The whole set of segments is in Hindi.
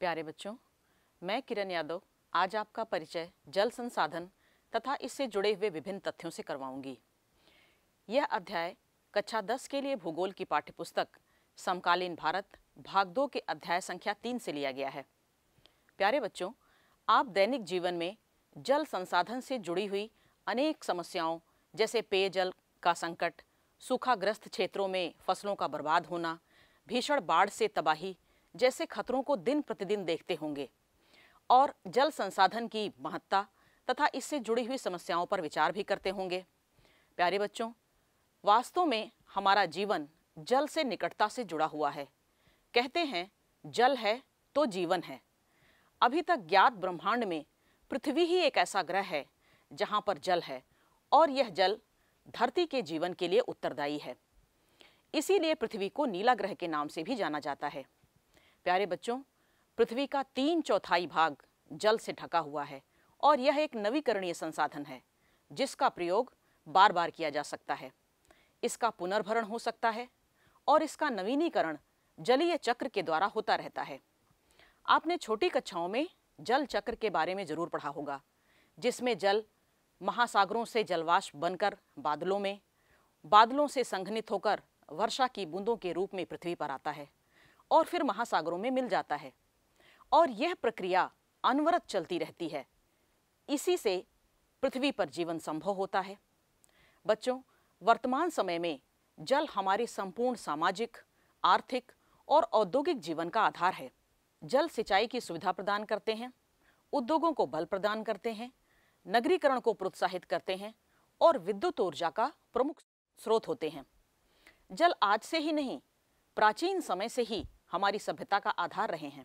प्यारे बच्चों मैं किरण यादव आज आपका परिचय जल संसाधन तथा इससे जुड़े हुए विभिन्न तथ्यों से करवाऊंगी यह अध्याय कक्षा दस के लिए भूगोल की पाठ्यपुस्तक समकालीन भारत भाग दो के अध्याय संख्या तीन से लिया गया है प्यारे बच्चों आप दैनिक जीवन में जल संसाधन से जुड़ी हुई अनेक समस्याओं जैसे पेयजल का संकट सूखाग्रस्त क्षेत्रों में फसलों का बर्बाद होना भीषण बाढ़ से तबाही जैसे खतरों को दिन प्रतिदिन देखते होंगे और जल संसाधन की महत्ता तथा इससे जुड़ी हुई समस्याओं पर विचार भी करते होंगे प्यारे बच्चों वास्तव में हमारा जीवन जल से निकटता से जुड़ा हुआ है कहते हैं जल है तो जीवन है अभी तक ज्ञात ब्रह्मांड में पृथ्वी ही एक ऐसा ग्रह है जहां पर जल है और यह जल धरती के जीवन के लिए उत्तरदायी है इसीलिए पृथ्वी को नीला ग्रह के नाम से भी जाना जाता है प्यारे बच्चों पृथ्वी का तीन चौथाई भाग जल से ढका हुआ है और यह एक नवीकरणीय संसाधन है जिसका प्रयोग बार बार किया जा सकता है इसका पुनर्भरण हो सकता है और इसका नवीनीकरण जलीय चक्र के द्वारा होता रहता है आपने छोटी कक्षाओं में जल चक्र के बारे में जरूर पढ़ा होगा जिसमें जल महासागरों से जलवाष्प बनकर बादलों में बादलों से संघनित होकर वर्षा की बूंदों के रूप में पृथ्वी पर आता है और फिर महासागरों में मिल जाता है और यह प्रक्रिया अनवरत चलती रहती है इसी से पृथ्वी पर जीवन संभव होता है बच्चों वर्तमान समय में जल हमारे संपूर्ण सामाजिक आर्थिक और औद्योगिक जीवन का आधार है जल सिंचाई की सुविधा प्रदान करते हैं उद्योगों को बल प्रदान करते हैं नगरीकरण को प्रोत्साहित करते हैं और विद्युत ऊर्जा का प्रमुख स्रोत होते हैं जल आज से ही नहीं प्राचीन समय से ही हमारी सभ्यता का आधार रहे हैं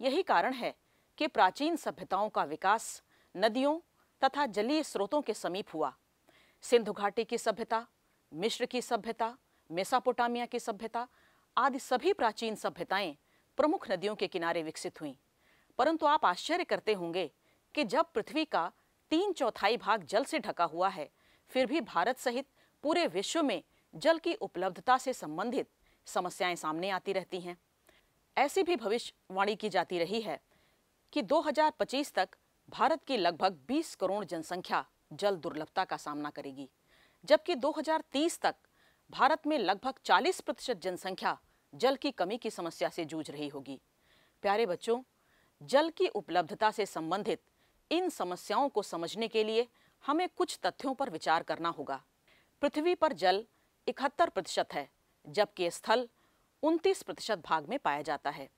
यही कारण है कि प्राचीन सभ्यताओं का विकास नदियों तथा जलीय स्रोतों के समीप हुआ सिंधु घाटी की सभ्यता मिश्र की सभ्यता मेसापोटामिया की सभ्यता आदि सभी प्राचीन सभ्यताएं प्रमुख नदियों के किनारे विकसित हुईं परंतु आप आश्चर्य करते होंगे कि जब पृथ्वी का तीन चौथाई भाग जल से ढका हुआ है फिर भी भारत सहित पूरे विश्व में जल की उपलब्धता से संबंधित समस्याएं सामने आती रहती हैं ऐसी भी भविष्यवाणी की जाती रही है कि 2025 तक भारत की लगभग 20 करोड़ जनसंख्या जल दुर्लभता का सामना करेगी जबकि 2030 तक भारत में लगभग 40 प्रतिशत जनसंख्या जल की कमी की समस्या से जूझ रही होगी प्यारे बच्चों जल की उपलब्धता से संबंधित इन समस्याओं को समझने के लिए हमें कुछ तथ्यों पर विचार करना होगा पृथ्वी पर जल इकहत्तर प्रतिशत है जबकि स्थल उनतीस प्रतिशत भाग में पाया जाता है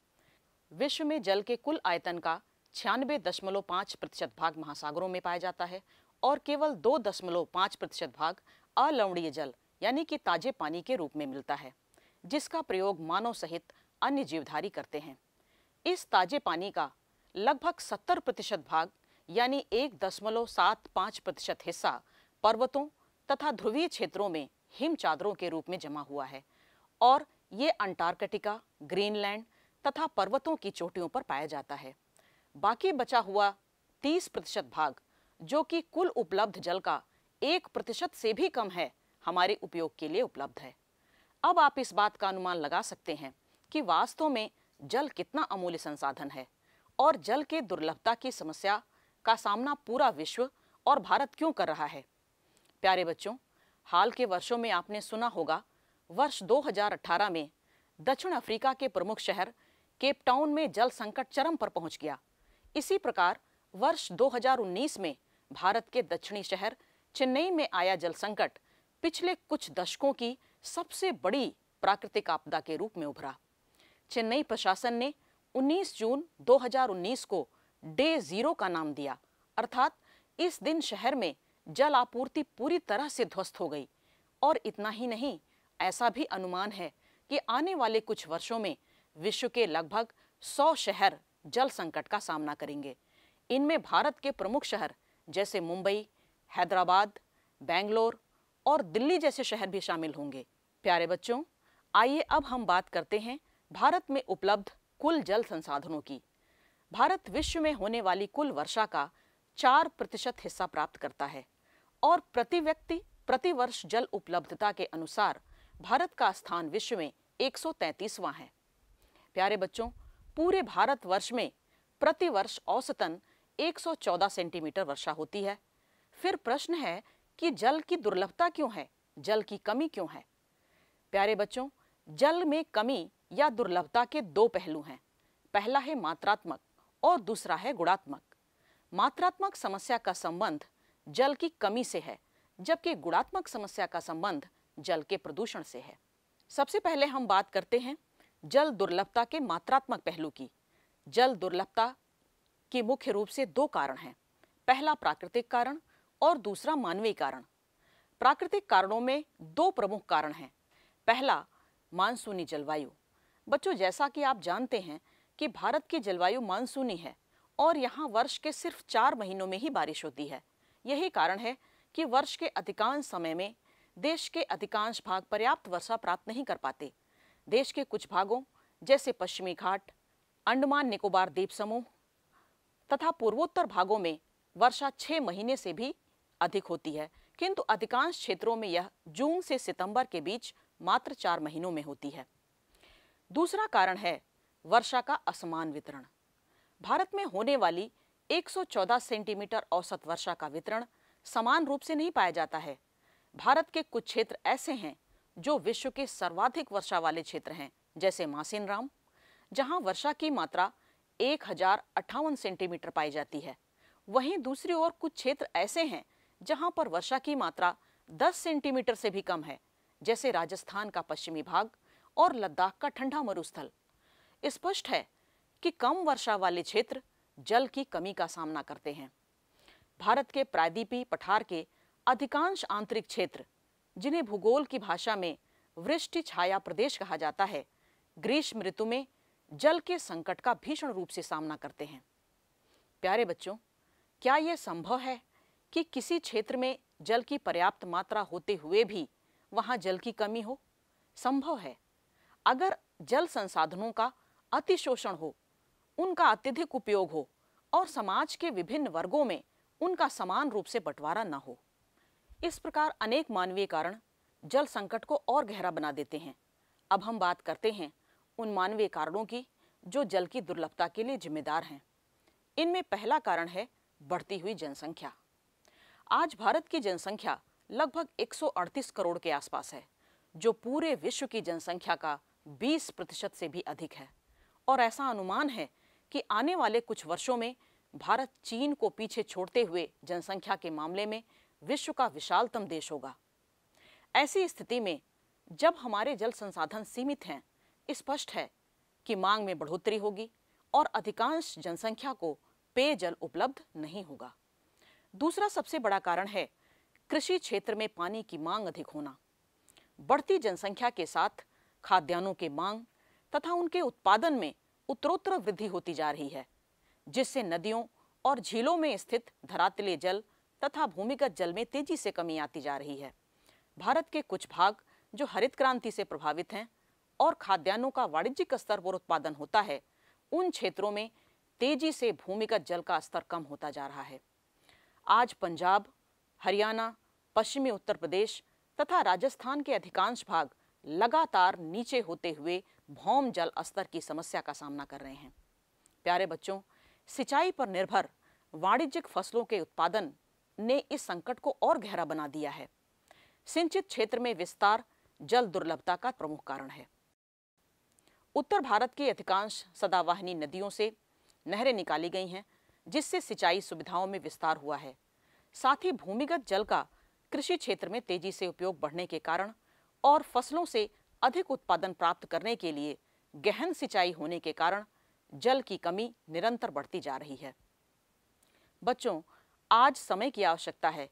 विश्व में जल के कुल आयतन का छियानवे दशमलव पाँच प्रतिशत भाग महासागरों में पाया जाता है और केवल दो दशमलव पाँच प्रतिशत भाग अलवणीय जल यानी कि ताजे पानी के रूप में मिलता है जिसका प्रयोग मानव सहित अन्य जीवधारी करते हैं इस ताजे पानी का लगभग सत्तर प्रतिशत भाग यानी एक दशमलव सात पाँच प्रतिशत हिस्सा पर्वतों तथा ध्रुवीय क्षेत्रों में हिम चादरों के रूप में जमा हुआ है और ये अंटार्कटिका ग्रीनलैंड तथा पर्वतों की चोटियों पर पाया जाता है बाकी बचा हुआ 30 प्रतिशत भाग जो कि कुल उपलब्ध जल का एक प्रतिशत से भी कम है हमारे उपयोग के लिए उपलब्ध है अब आप इस बात का अनुमान लगा सकते हैं कि वास्तव में जल कितना अमूल्य संसाधन है और जल के दुर्लभता की समस्या का सामना पूरा विश्व और भारत क्यों कर रहा है प्यारे बच्चों हाल के वर्षों में आपने सुना होगा वर्ष 2018 में दक्षिण अफ्रीका के प्रमुख शहर केप टाउन में जल संकट चरम पर पहुंच गया इसी प्रकार वर्ष 2019 में भारत के दक्षिणी शहर चेन्नई में आया जल संकट पिछले कुछ दशकों की सबसे बड़ी प्राकृतिक आपदा के रूप में उभरा चेन्नई प्रशासन ने 19 जून 2019 को डे जीरो का नाम दिया अर्थात इस दिन शहर में जल आपूर्ति पूरी तरह से ध्वस्त हो गई और इतना ही नहीं ऐसा भी अनुमान है कि आने वाले कुछ वर्षों में विश्व के लगभग 100 शहर जल संकट का सामना करेंगे इनमें भारत के प्रमुख शहर जैसे मुंबई हैदराबाद बेंगलोर और दिल्ली जैसे शहर भी शामिल होंगे प्यारे बच्चों आइए अब हम बात करते हैं भारत में उपलब्ध कुल जल संसाधनों की भारत विश्व में होने वाली कुल वर्षा का चार प्रतिशत हिस्सा प्राप्त करता है और प्रति व्यक्ति प्रति वर्ष जल उपलब्धता के अनुसार भारत का स्थान विश्व में 133वां है प्यारे बच्चों पूरे भारत वर्ष में प्रतिवर्ष औसतन 114 सेंटीमीटर वर्षा होती है फिर प्रश्न है कि जल की दुर्लभता क्यों है जल की कमी क्यों है प्यारे बच्चों जल में कमी या दुर्लभता के दो पहलू हैं पहला है मात्रात्मक और दूसरा है गुणात्मक मात्रात्मक समस्या का संबंध जल की कमी से है जबकि गुणात्मक समस्या का संबंध जल के प्रदूषण से है सबसे पहले हम बात करते हैं जल दुर्लभता के मात्रात्मक पहलू की जल दुर्लभता के मुख्य रूप से दो कारण हैं पहला प्राकृतिक कारण और दूसरा मानवीय कारण प्राकृतिक कारणों में दो प्रमुख कारण हैं पहला मानसूनी जलवायु बच्चों जैसा कि आप जानते हैं कि भारत की जलवायु मानसूनी है और यहाँ वर्ष के सिर्फ चार महीनों में ही बारिश होती है यही कारण है कि वर्ष के अधिकांश समय में देश के अधिकांश भाग पर्याप्त वर्षा प्राप्त नहीं कर पाते देश के कुछ भागों जैसे पश्चिमी घाट अंडमान निकोबार द्वीप समूह तथा पूर्वोत्तर भागों में वर्षा छः महीने से भी अधिक होती है किंतु अधिकांश क्षेत्रों में यह जून से सितंबर के बीच मात्र चार महीनों में होती है दूसरा कारण है वर्षा का असमान वितरण भारत में होने वाली 114 सेंटीमीटर औसत वर्षा का वितरण समान रूप से नहीं पाया जाता है भारत के कुछ क्षेत्र ऐसे हैं जो विश्व के सर्वाधिक वर्षा वाले क्षेत्र हैं जैसे मासिनराम जहां वर्षा की मात्रा एक सेंटीमीटर पाई जाती है वहीं दूसरी ओर कुछ क्षेत्र ऐसे हैं जहां पर वर्षा की मात्रा 10 सेंटीमीटर से भी कम है जैसे राजस्थान का पश्चिमी भाग और लद्दाख का ठंडा मरुस्थल स्पष्ट है कि कम वर्षा वाले क्षेत्र जल की कमी का सामना करते हैं भारत के प्रायदीपी पठार के अधिकांश आंतरिक क्षेत्र जिन्हें भूगोल की भाषा में वृष्टि छाया प्रदेश कहा जाता है ग्रीष्म ऋतु में जल के संकट का भीषण रूप से सामना करते हैं प्यारे बच्चों क्या यह संभव है कि किसी क्षेत्र में जल की पर्याप्त मात्रा होते हुए भी वहां जल की कमी हो संभव है अगर जल संसाधनों का अतिशोषण हो उनका अत्यधिक उपयोग हो और समाज के विभिन्न वर्गों में उनका समान रूप से बंटवारा न हो इस प्रकार अनेक मानवीय कारण जल संकट को और गहरा बना देते हैं अब हम बात करते हैं उन मानवीय कारणों की जो जल की दुर्लभता के लिए जिम्मेदार हैं इनमें पहला कारण है बढ़ती हुई जनसंख्या आज भारत की जनसंख्या लगभग 138 करोड़ के आसपास है जो पूरे विश्व की जनसंख्या का 20 प्रतिशत से भी अधिक है और ऐसा अनुमान है कि आने वाले कुछ वर्षों में भारत चीन को पीछे छोड़ते हुए जनसंख्या के मामले में विश्व का विशालतम देश होगा ऐसी स्थिति में जब हमारे जल संसाधन सीमित हैं स्पष्ट है कि मांग में बढ़ोतरी होगी और अधिकांश जनसंख्या को पेयजल उपलब्ध नहीं होगा दूसरा सबसे बड़ा कारण है कृषि क्षेत्र में पानी की मांग अधिक होना बढ़ती जनसंख्या के साथ खाद्यान्नों की मांग तथा उनके उत्पादन में उत्तरोत्तर वृद्धि होती जा रही है जिससे नदियों और झीलों में स्थित धरातलीय जल तथा भूमिगत जल में तेजी से कमी आती जा रही है भारत के कुछ भाग जो हरित क्रांति से प्रभावित हैं और खाद्यान्नों का वाणिज्यिक स्तर पर उत्पादन होता है उन क्षेत्रों में तेजी से भूमिगत जल का स्तर कम होता जा रहा है आज पंजाब हरियाणा पश्चिमी उत्तर प्रदेश तथा राजस्थान के अधिकांश भाग लगातार नीचे होते हुए भौम जल स्तर की समस्या का सामना कर रहे हैं प्यारे बच्चों सिंचाई पर निर्भर वाणिज्यिक फसलों के उत्पादन ने इस संकट को और गहरा बना दिया है सिंचित क्षेत्र में विस्तार जल दुर्लभता का प्रमुख कारण है उत्तर भारत की अधिकांश सदावाहिनी नदियों से नहरें निकाली गई हैं जिससे सिंचाई सुविधाओं में विस्तार हुआ है साथ ही भूमिगत जल का कृषि क्षेत्र में तेजी से उपयोग बढ़ने के कारण और फसलों से अधिक उत्पादन प्राप्त करने के लिए गहन सिंचाई होने के कारण जल की कमी निरंतर बढ़ती जा रही है बच्चों आज समय की आवश्यकता है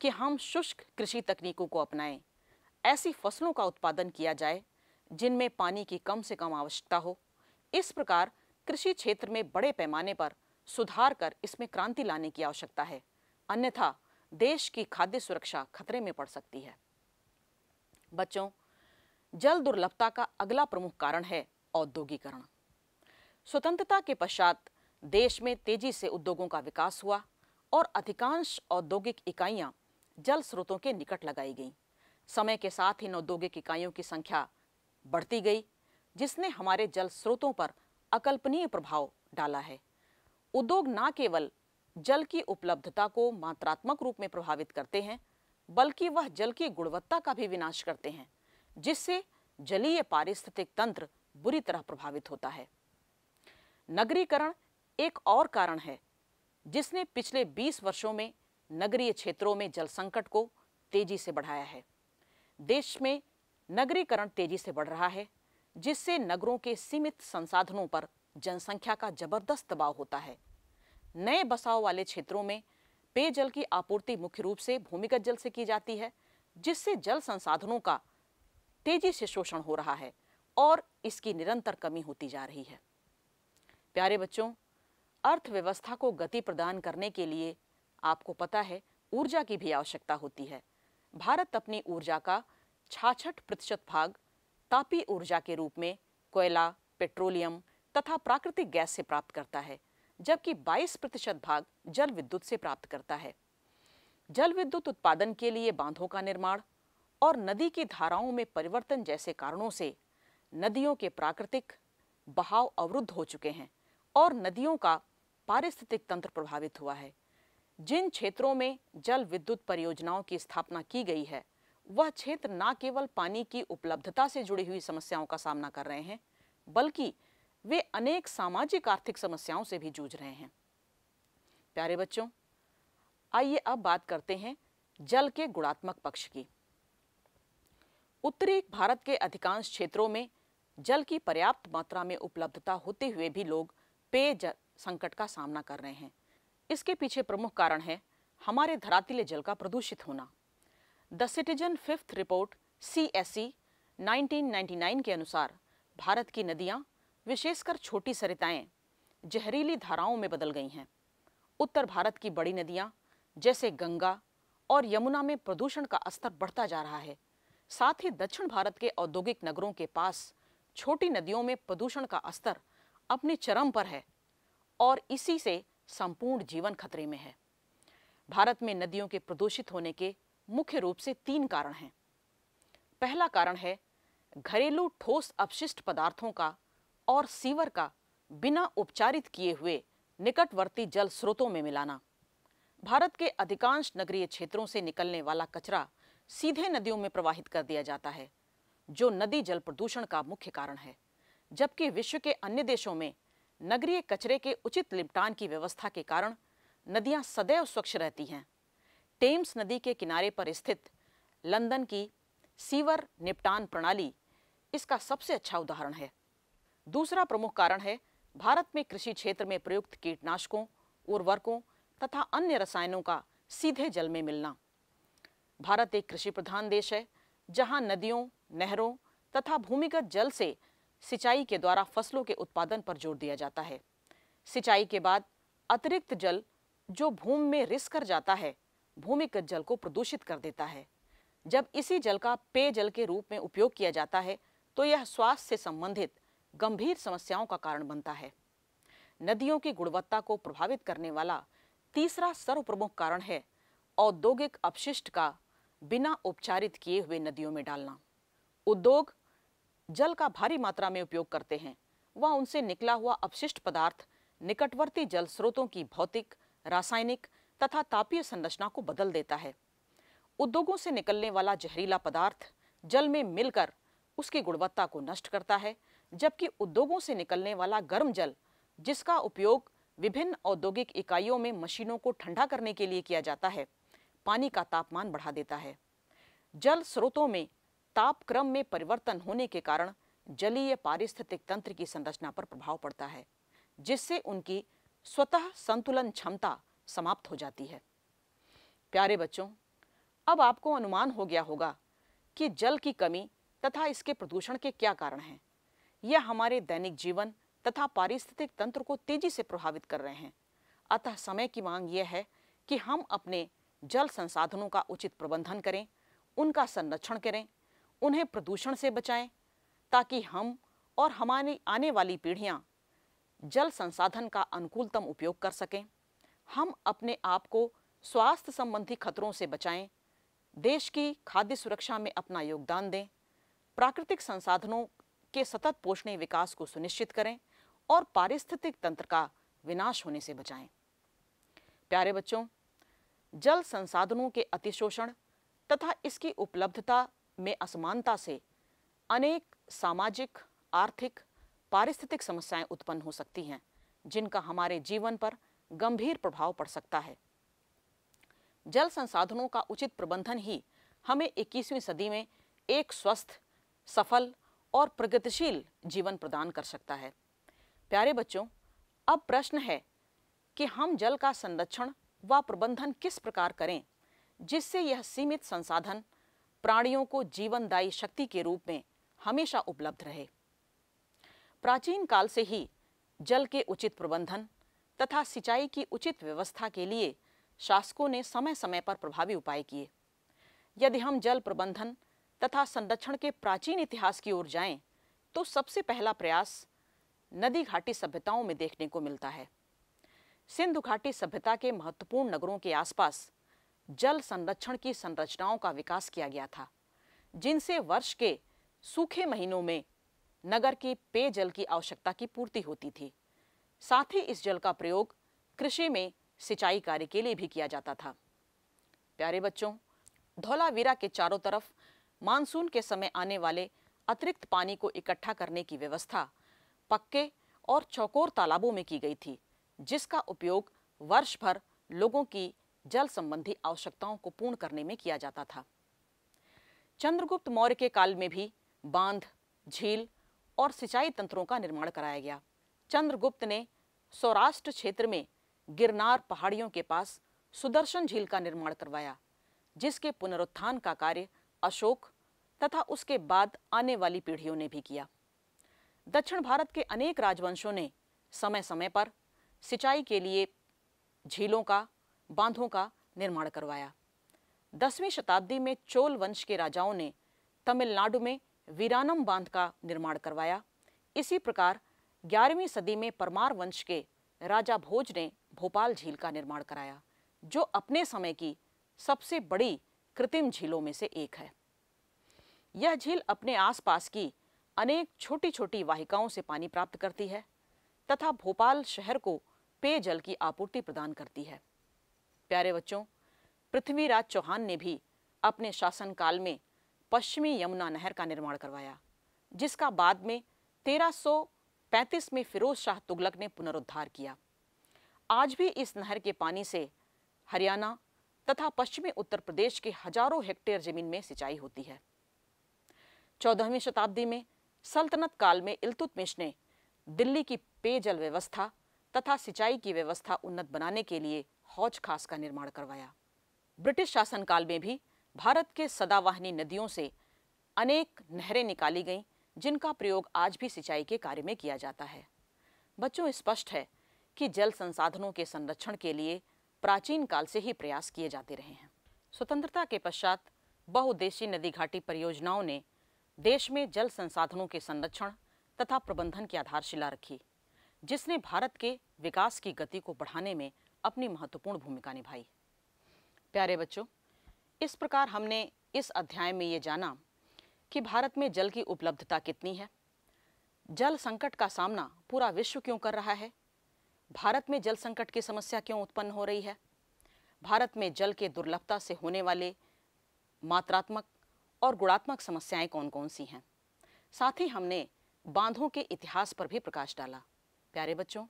कि हम शुष्क कृषि तकनीकों को अपनाएं ऐसी फसलों का उत्पादन किया जाए जिनमें पानी की कम से कम आवश्यकता हो इस प्रकार कृषि क्षेत्र में बड़े पैमाने पर सुधार कर इसमें क्रांति लाने की आवश्यकता है अन्यथा देश की खाद्य सुरक्षा खतरे में पड़ सकती है बच्चों जल दुर्लभता का अगला प्रमुख कारण है औद्योगिकरण स्वतंत्रता के पश्चात देश में तेजी से उद्योगों का विकास हुआ और अधिकांश औद्योगिक इकाइयां जल स्रोतों के निकट लगाई गईं समय के साथ इन औद्योगिक इकाइयों की संख्या बढ़ती गई जिसने हमारे जल स्रोतों पर अकल्पनीय प्रभाव डाला है उद्योग न केवल जल की उपलब्धता को मात्रात्मक रूप में प्रभावित करते हैं बल्कि वह जल की गुणवत्ता का भी विनाश करते हैं जिससे जलीय पारिस्थितिक तंत्र बुरी तरह प्रभावित होता है नगरीकरण एक और कारण है जिसने पिछले 20 वर्षों में नगरीय क्षेत्रों में जल संकट को तेजी से बढ़ाया है देश में नगरीकरण तेजी से बढ़ रहा है जिससे नगरों के सीमित संसाधनों पर जनसंख्या का जबरदस्त दबाव होता है नए बसाव वाले क्षेत्रों में पेयजल की आपूर्ति मुख्य रूप से भूमिगत जल से की जाती है जिससे जल संसाधनों का तेजी से शोषण हो रहा है और इसकी निरंतर कमी होती जा रही है प्यारे बच्चों अर्थव्यवस्था को गति प्रदान करने के लिए आपको पता है ऊर्जा की भी आवश्यकता होती है भारत अपनी ऊर्जा का छाछठ प्रतिशत भाग तापी ऊर्जा के रूप में कोयला पेट्रोलियम तथा प्राकृतिक गैस से प्राप्त करता है जबकि 22 प्रतिशत भाग जल विद्युत से प्राप्त करता है जल विद्युत उत्पादन के लिए बांधों का निर्माण और नदी की धाराओं में परिवर्तन जैसे कारणों से नदियों के प्राकृतिक बहाव अवरुद्ध हो चुके हैं और नदियों का पारिस्थितिक तंत्र प्रभावित हुआ है जिन क्षेत्रों में जल विद्युत परियोजनाओं की स्थापना की गई है वह क्षेत्र न केवल पानी की उपलब्धता से जुड़ी हुई समस्याओं का सामना कर रहे हैं बल्कि वे अनेक सामाजिक आर्थिक समस्याओं से भी जूझ रहे हैं प्यारे बच्चों आइए अब बात करते हैं जल के गुणात्मक पक्ष की उत्तरी भारत के अधिकांश क्षेत्रों में जल की पर्याप्त मात्रा में उपलब्धता होते हुए भी लोग पेय संकट का सामना कर रहे हैं इसके पीछे प्रमुख कारण है हमारे धरातीले जल का प्रदूषित होना the citizen fifth report C S C के अनुसार भारत की नदियाँ विशेषकर छोटी सरिताएँ जहरीली धाराओं में बदल गई हैं उत्तर भारत की बड़ी नदियाँ जैसे गंगा और यमुना में प्रदूषण का स्तर बढ़ता जा रहा है साथ ही दक्षिण भारत के औद्योगिक नगरों के पास छोटी नदियों में प्रदूषण का स्तर अपने चरम पर है और इसी से संपूर्ण जीवन खतरे में है भारत में नदियों के प्रदूषित होने के मुख्य रूप से तीन कारण हैं पहला कारण है घरेलू ठोस अपशिष्ट पदार्थों का और सीवर का बिना उपचारित किए हुए निकटवर्ती जल स्रोतों में मिलाना भारत के अधिकांश नगरीय क्षेत्रों से निकलने वाला कचरा सीधे नदियों में प्रवाहित कर दिया जाता है जो नदी जल प्रदूषण का मुख्य कारण है जबकि विश्व के अन्य देशों में नगरीय कचरे के उचित निपटान की व्यवस्था के कारण नदियां सदैव स्वच्छ रहती हैं टेम्स नदी के किनारे पर स्थित लंदन की सीवर निपटान प्रणाली इसका सबसे अच्छा उदाहरण है दूसरा प्रमुख कारण है भारत में कृषि क्षेत्र में प्रयुक्त कीटनाशकों उर्वरकों तथा अन्य रसायनों का सीधे जल में मिलना भारत एक कृषि प्रधान देश है जहां नदियों नहरों तथा भूमिगत जल से सिंचाई के द्वारा फसलों के उत्पादन पर जोर दिया जाता है सिंचाई के बाद अतिरिक्त जल जो भूमि में रिस कर जाता है भूमिगत जल को प्रदूषित कर देता है जब इसी जल का पेयजल के रूप में उपयोग किया जाता है तो यह स्वास्थ्य से संबंधित गंभीर समस्याओं का कारण बनता है नदियों की गुणवत्ता को प्रभावित करने वाला तीसरा सर्वप्रमुख कारण है औद्योगिक अपशिष्ट का बिना उपचारित किए हुए नदियों में डालना उद्योग जल का भारी मात्रा में उपयोग करते हैं व उनसे निकला हुआ अपशिष्ट पदार्थ निकटवर्ती जल स्रोतों की भौतिक रासायनिक तथा तापीय संरचना को बदल देता है उद्योगों से निकलने वाला जहरीला पदार्थ जल में मिलकर उसकी गुणवत्ता को नष्ट करता है जबकि उद्योगों से निकलने वाला गर्म जल जिसका उपयोग विभिन्न औद्योगिक इकाइयों में मशीनों को ठंडा करने के लिए किया जाता है पानी का तापमान बढ़ा देता है जल स्रोतों में तापक्रम में परिवर्तन होने के कारण जलीय पारिस्थितिक तंत्र की संरचना पर प्रभाव पड़ता है जिससे उनकी स्वतः संतुलन क्षमता समाप्त हो जाती है प्यारे बच्चों अब आपको अनुमान हो गया होगा कि जल की कमी तथा इसके प्रदूषण के क्या कारण हैं यह हमारे दैनिक जीवन तथा पारिस्थितिक तंत्र को तेजी से प्रभावित कर रहे हैं अतः समय की मांग यह है कि हम अपने जल संसाधनों का उचित प्रबंधन करें उनका संरक्षण करें उन्हें प्रदूषण से बचाएं ताकि हम और हमारी आने वाली पीढ़ियाँ जल संसाधन का अनुकूलतम उपयोग कर सकें हम अपने आप को स्वास्थ्य संबंधी खतरों से बचाएं देश की खाद्य सुरक्षा में अपना योगदान दें प्राकृतिक संसाधनों के सतत पोषणी विकास को सुनिश्चित करें और पारिस्थितिक तंत्र का विनाश होने से बचाएं प्यारे बच्चों जल संसाधनों के अतिशोषण तथा इसकी उपलब्धता में असमानता से अनेक सामाजिक आर्थिक पारिस्थितिक समस्याएं उत्पन्न हो सकती हैं जिनका हमारे जीवन पर गंभीर प्रभाव पड़ सकता है जल संसाधनों का उचित प्रबंधन ही हमें 21वीं सदी में एक स्वस्थ सफल और प्रगतिशील जीवन प्रदान कर सकता है प्यारे बच्चों अब प्रश्न है कि हम जल का संरक्षण व प्रबंधन किस प्रकार करें जिससे यह सीमित संसाधन प्राणियों को जीवनदायी शक्ति के रूप में हमेशा उपलब्ध रहे प्राचीन काल से ही जल के उचित प्रबंधन तथा सिंचाई की उचित व्यवस्था के लिए शासकों ने समय समय पर प्रभावी उपाय किए यदि हम जल प्रबंधन तथा संरक्षण के प्राचीन इतिहास की ओर जाएं, तो सबसे पहला प्रयास नदी घाटी सभ्यताओं में देखने को मिलता है सिंधु घाटी सभ्यता के महत्वपूर्ण नगरों के आसपास जल संरक्षण की संरचनाओं का विकास किया गया था जिनसे वर्ष के सूखे महीनों में नगर की पेयजल की आवश्यकता की पूर्ति होती थी साथ ही इस जल का प्रयोग कृषि में सिंचाई कार्य के लिए भी किया जाता था प्यारे बच्चों धौलावीरा के चारों तरफ मानसून के समय आने वाले अतिरिक्त पानी को इकट्ठा करने की व्यवस्था पक्के और चौकोर तालाबों में की गई थी जिसका उपयोग वर्ष भर लोगों की जल संबंधी आवश्यकताओं को पूर्ण करने में किया जाता था चंद्रगुप्त मौर्य के काल में भी बांध झील और सिंचाई तंत्रों का निर्माण कराया गया चंद्रगुप्त ने सौराष्ट्र क्षेत्र में गिरनार पहाड़ियों के पास सुदर्शन झील का निर्माण करवाया जिसके पुनरुत्थान का कार्य अशोक तथा उसके बाद आने वाली पीढ़ियों ने भी किया दक्षिण भारत के अनेक राजवंशों ने समय समय पर सिंचाई के लिए झीलों का बांधों का निर्माण करवाया दसवीं शताब्दी में चोल वंश के राजाओं ने तमिलनाडु में वीरानम बांध का निर्माण करवाया इसी प्रकार ग्यारहवीं सदी में परमार वंश के राजा भोज ने भोपाल झील का निर्माण कराया जो अपने समय की सबसे बड़ी कृत्रिम झीलों में से एक है यह झील अपने आसपास की अनेक छोटी छोटी वाहिकाओं से पानी प्राप्त करती है तथा भोपाल शहर को पेयजल की आपूर्ति प्रदान करती है प्यारे बच्चों पृथ्वीराज चौहान ने भी अपने शासनकाल में पश्चिमी यमुना नहर का निर्माण करवाया जिसका बाद में 1335 में फिरोज शाह तुगलक ने पुनरुद्धार किया आज भी इस नहर के पानी से हरियाणा तथा पश्चिमी उत्तर प्रदेश के हजारों हेक्टेयर जमीन में सिंचाई होती है चौदहवीं शताब्दी में सल्तनत काल में इल्तुतमिश ने दिल्ली की पेयजल व्यवस्था तथा सिंचाई की व्यवस्था उन्नत बनाने के लिए हौज खास का निर्माण करवाया ब्रिटिश शासनकाल में भी भारत के सदावाहिनी नदियों से अनेक नहरें निकाली गईं जिनका प्रयोग आज भी सिंचाई के कार्य में किया जाता है बच्चों स्पष्ट है कि जल संसाधनों के संरक्षण के लिए प्राचीन काल से ही प्रयास किए जाते रहे हैं स्वतंत्रता के पश्चात बहुउद्देशीय नदी घाटी परियोजनाओं ने देश में जल संसाधनों के संरक्षण तथा प्रबंधन की आधारशिला रखी जिसने भारत के विकास की गति को बढ़ाने में अपनी महत्वपूर्ण भूमिका निभाई प्यारे बच्चों इस प्रकार हमने इस अध्याय में ये जाना कि भारत में जल की उपलब्धता कितनी है जल संकट का सामना पूरा विश्व क्यों कर रहा है भारत में जल संकट की समस्या क्यों उत्पन्न हो रही है भारत में जल के दुर्लभता से होने वाले मात्रात्मक और गुणात्मक समस्याएं कौन कौन सी हैं साथ ही हमने बांधों के इतिहास पर भी प्रकाश डाला प्यारे बच्चों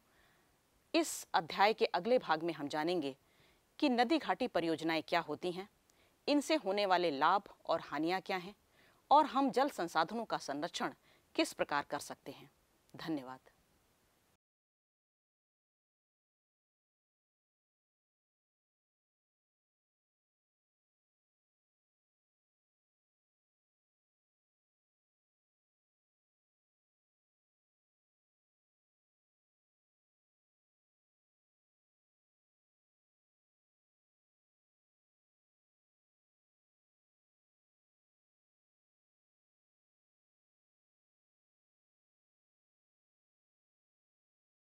इस अध्याय के अगले भाग में हम जानेंगे कि नदी घाटी परियोजनाएं क्या होती हैं इनसे होने वाले लाभ और हानियां क्या हैं और हम जल संसाधनों का संरक्षण किस प्रकार कर सकते हैं धन्यवाद